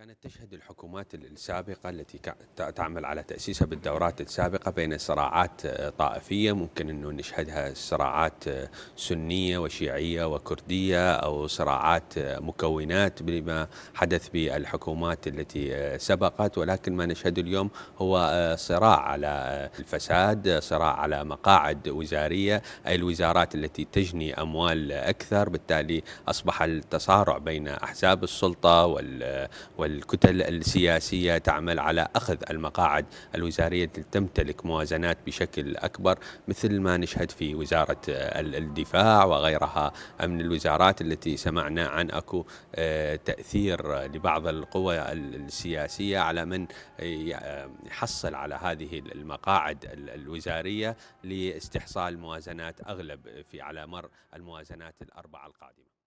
كانت تشهد الحكومات السابقة التي تعمل على تأسيسها بالدورات السابقة بين صراعات آه، طائفية ممكن أنه نشهدها صراعات آه، سنية وشيعية وكردية أو صراعات آه، مكونات بما حدث بالحكومات التي سبقت ولكن ما نشهد اليوم هو صراع على الفساد صراع على مقاعد وزارية أي الوزارات التي تجني أموال أكثر بالتالي أصبح التصارع بين أحزاب السلطة وال والكتل السياسية تعمل على أخذ المقاعد الوزارية تمتلك موازنات بشكل أكبر مثل ما نشهد في وزارة آه، الدفاع وغيرها من الوزارات التي سمعنا عن أكو آه، تأثير لبعض القوى السياسية على من آه، يحصل على هذه المقاعد الوزارية لاستحصال موازنات أغلب في على مر الموازنات الأربعة القادمة